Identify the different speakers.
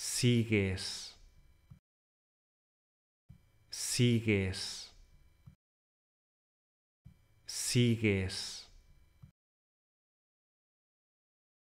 Speaker 1: sigues, sigues, sigues.